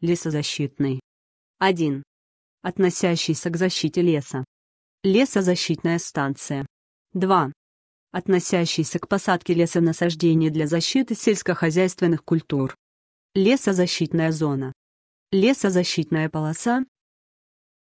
Лесозащитный. 1. Относящийся к защите леса. Лесозащитная станция. 2. Относящийся к посадке лесонасаждения для защиты сельскохозяйственных культур. Лесозащитная зона. Лесозащитная полоса